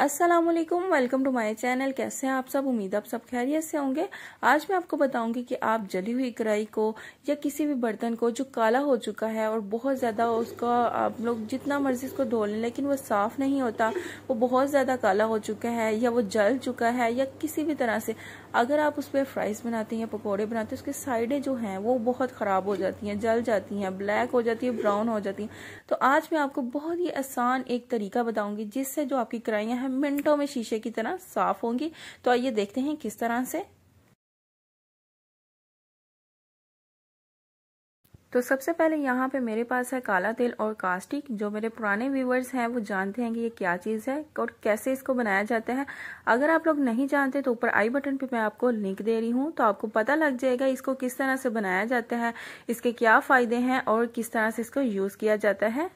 अस्सलाम वालेकुम welcome to my channel कैसे हैं आप सब उम्मीद आप सब खैरियत से होंगे आज मैं आपको बताऊंगी कि आप जली हुई कढ़ाई को या किसी भी बर्तन को जो काला हो चुका है और बहुत ज़्यादा उसका आप लोग जितना मर्जी इसको धो लें लेकिन वो साफ़ नहीं होता वो बहुत ज़्यादा काला हो चुका है या वो जल चुका है या किसी भी तरह से अगर आप उस पर फ्राइज़ बनाते हैं पकौड़े बनाते हैं उसकी साइडें जो हैं वो बहुत ख़राब हो जाती हैं जल जाती हैं ब्लैक हो जाती है ब्राउन हो जाती हैं तो आज मैं आपको बहुत ही आसान एक तरीका बताऊँगी जिससे जो आपकी कढ़ाइयाँ हैं मिनटों में शीशे की तरह साफ होंगी तो आइए देखते हैं किस तरह से तो सबसे पहले यहाँ पे मेरे पास है काला तेल और कास्टिक जो मेरे पुराने व्यूवर्स हैं वो जानते हैं कि ये क्या चीज़ है और कैसे इसको बनाया जाता है अगर आप लोग नहीं जानते तो ऊपर आई बटन पे मैं आपको लिंक दे रही हूँ तो आपको पता लग जाएगा इसको किस तरह से बनाया जाता है इसके क्या फ़ायदे हैं और किस तरह से इसको यूज़ किया जाता है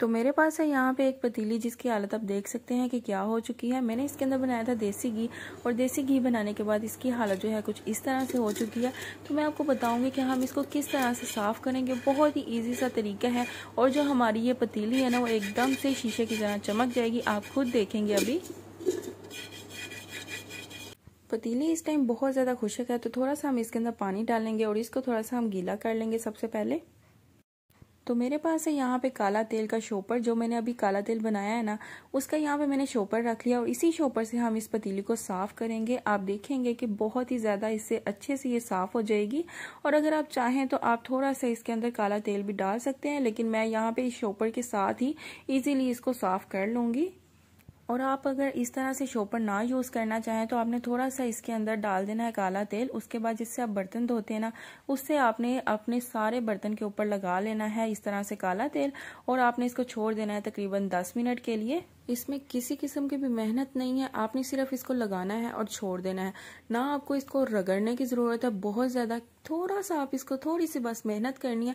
तो मेरे पास है यहाँ पे एक पतीली जिसकी हालत आप देख सकते हैं कि क्या हो चुकी है मैंने इसके अंदर बनाया था देसी घी और देसी घी बनाने के बाद इसकी हालत जो है कुछ इस तरह से हो चुकी है तो मैं आपको बताऊंगी कि हम इसको किस तरह से साफ़ करेंगे बहुत ही ईजी सा तरीका है और जो हमारी ये पतीली है ना वो एकदम से शीशे की तरह चमक जाएगी आप खुद देखेंगे अभी पतीली इस टाइम बहुत ज़्यादा खुशक है तो थोड़ा सा हम इसके अंदर पानी डालेंगे और इसको थोड़ा सा हम गीला कर लेंगे सबसे पहले तो मेरे पास है यहाँ पे काला तेल का शोपर जो मैंने अभी काला तेल बनाया है ना उसका यहाँ पे मैंने शोपर रख लिया और इसी शोपर से हम इस पतीली को साफ़ करेंगे आप देखेंगे कि बहुत ही ज़्यादा इससे अच्छे से ये साफ़ हो जाएगी और अगर आप चाहें तो आप थोड़ा सा इसके अंदर काला तेल भी डाल सकते हैं लेकिन मैं यहाँ पे इस शोपर के साथ ही ईजिली इसको साफ़ कर लूँगी और आप अगर इस तरह से शोपर ना यूज़ करना चाहें तो आपने थोड़ा सा इसके अंदर डाल देना है काला तेल उसके बाद जिससे आप बर्तन धोते हैं ना उससे आपने अपने सारे बर्तन के ऊपर लगा लेना है इस तरह से काला तेल और आपने इसको छोड़ देना है तकरीबन 10 मिनट के लिए इसमें किसी किस्म की भी मेहनत नहीं है आपने सिर्फ इसको लगाना है और छोड़ देना है ना आपको इसको रगड़ने की ज़रूरत है बहुत ज़्यादा थोड़ा सा आप इसको थोड़ी सी बस मेहनत करनी है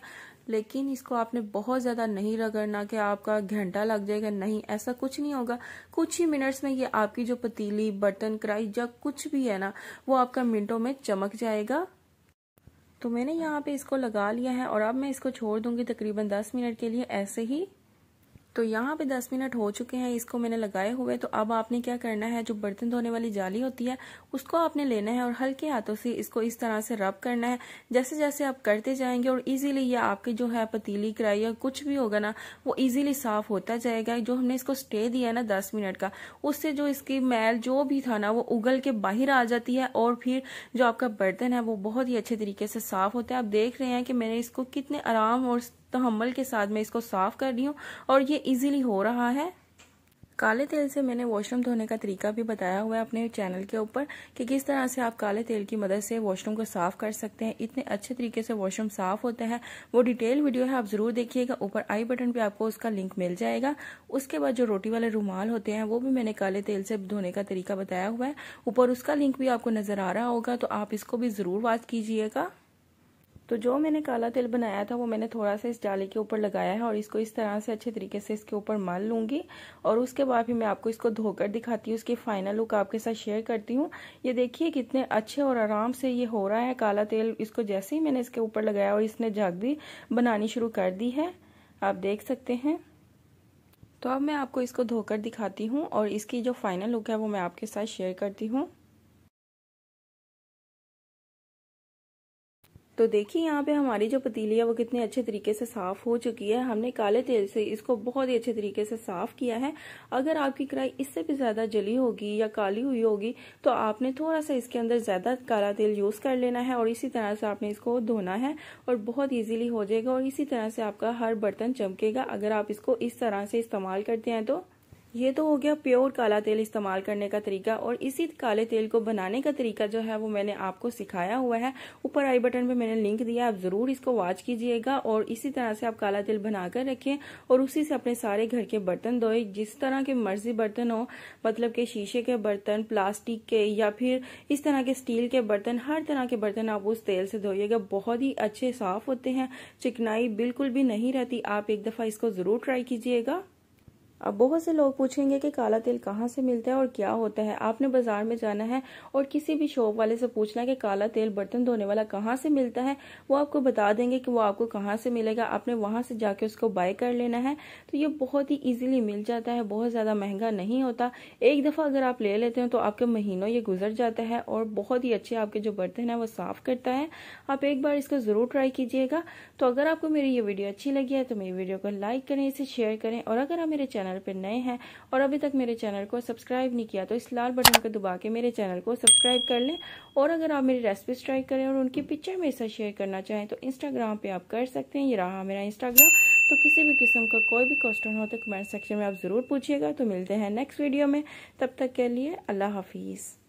लेकिन इसको आपने बहुत ज़्यादा नहीं रगड़ना कि आपका घंटा लग जाएगा नहीं ऐसा कुछ नहीं होगा कुछ ही मिनट्स में ये आपकी जो पतीली बर्तन कढ़ाई या कुछ भी है ना वो आपका मिनटों में चमक जाएगा तो मैंने यहाँ पे इसको लगा लिया है और अब मैं इसको छोड़ दूंगी तकरीबन 10 मिनट के लिए ऐसे ही तो यहाँ पे दस मिनट हो चुके हैं इसको मैंने लगाए हुए तो अब आपने क्या करना है जो बर्तन धोने वाली जाली होती है उसको आपने लेना है और हल्के हाथों से इसको इस तरह से रब करना है जैसे जैसे आप करते जाएंगे और इजीली ये आपके जो है पतीली कराई या कुछ भी होगा ना वो इजीली साफ होता जाएगा जो हमने इसको स्टे दिया है ना दस मिनट का उससे जो इसकी मैल जो भी था ना वो उगल के बाहर आ जाती है और फिर जो आपका बर्तन है वो बहुत ही अच्छे तरीके से साफ होता है आप देख रहे हैं कि मैंने इसको कितने आराम और तो हम्बल के साथ मैं इसको साफ कर रही हूँ और ये इजीली हो रहा है काले तेल से मैंने वॉशरूम धोने का तरीका भी बताया हुआ है अपने चैनल के ऊपर कि किस तरह से आप काले तेल की मदद से वॉशरूम को साफ कर सकते हैं इतने अच्छे तरीके से वॉशरूम साफ होता है वो डिटेल वीडियो है आप जरूर देखिएगा ऊपर आई बटन पे आपको उसका लिंक मिल जाएगा उसके बाद जो रोटी वाले रूमाल होते हैं वो भी मैंने काले तेल से धोने का तरीका बताया हुआ है ऊपर उसका लिंक भी आपको नजर आ रहा होगा तो आप इसको भी जरूर वाच कीजिएगा तो जो मैंने काला तेल बनाया था वो मैंने थोड़ा सा इस डाले के ऊपर लगाया है और इसको इस तरह से अच्छे तरीके से इसके ऊपर मल लूंगी और उसके बाद फिर मैं आपको इसको धोकर दिखाती हूँ उसकी फाइनल लुक आपके साथ शेयर करती हूँ ये देखिए कितने अच्छे और आराम से ये हो रहा है काला तेल इसको जैसे ही मैंने इसके ऊपर लगाया और इसने जग भी बनानी शुरू कर दी है आप देख सकते हैं तो अब मैं आपको इसको धोकर दिखाती हूँ और इसकी जो फाइनल लुक है वो मैं आपके साथ शेयर करती हूँ तो देखिए यहाँ पे हमारी जो पतीली है वो कितने अच्छे तरीके से साफ हो चुकी है हमने काले तेल से इसको बहुत ही अच्छे तरीके से साफ किया है अगर आपकी कढ़ाई इससे भी ज्यादा जली होगी या काली हुई होगी तो आपने थोड़ा सा इसके अंदर ज्यादा काला तेल यूज कर लेना है और इसी तरह से आपने इसको धोना है और बहुत ईजिली हो जाएगा और इसी तरह से आपका हर बर्तन चमकेगा अगर आप इसको इस तरह से इस्तेमाल करते हैं तो ये तो हो गया प्योर काला तेल इस्तेमाल करने का तरीका और इसी काले तेल को बनाने का तरीका जो है वो मैंने आपको सिखाया हुआ है ऊपर आई बटन पे मैंने लिंक दिया आप जरूर इसको वॉच कीजिएगा और इसी तरह से आप काला तेल बनाकर रखें और उसी से अपने सारे घर के बर्तन धोए जिस तरह के मर्जी बर्तन हो मतलब के शीशे के बर्तन प्लास्टिक के या फिर इस तरह के स्टील के बर्तन हर तरह के बर्तन आप उस तेल से धोइएगा बहुत ही अच्छे साफ होते हैं चिकनाई बिल्कुल भी नहीं रहती आप एक दफा इसको जरूर ट्राई कीजिएगा अब बहुत से लोग पूछेंगे कि काला तेल कहाँ से मिलता है और क्या होता है आपने बाजार में जाना है और किसी भी शॉप वाले से पूछना है कि काला तेल बर्तन धोने वाला कहाँ से मिलता है वो आपको बता देंगे कि वो आपको कहाँ से मिलेगा आपने वहाँ से जाके उसको बाय कर लेना है तो ये बहुत ही ईजिली मिल जाता है बहुत ज़्यादा महंगा नहीं होता एक दफ़ा अगर आप ले लेते हैं तो आपके महीनों ये गुजर जाता है और बहुत ही अच्छे आपके जो बर्तन है वो साफ़ करता है आप एक बार इसको ज़रूर ट्राई कीजिएगा तो अगर आपको मेरी ये वीडियो अच्छी लगी है तो मेरी वीडियो को लाइक करें इसे शेयर करें और अगर आप मेरे चैनल चैनल पर नए हैं और अभी तक मेरे चैनल को सब्सक्राइब नहीं किया तो इस लाल बटन को दबा के मेरे चैनल को सब्सक्राइब कर लें और अगर आप मेरी रेसिपीज ट्राई करें और उनकी पिक्चर मेरे साथ शेयर करना चाहें तो इंस्टाग्राम पर आप कर सकते हैं ये रहा मेरा इंस्टाग्राम तो किसी भी किस्म का कोई भी क्वेश्चन हो तो कमेंट सेक्शन में आप ज़रूर पूछिएगा तो मिलते हैं नेक्स्ट वीडियो में तब तक के लिए अल्लाह हाफिज़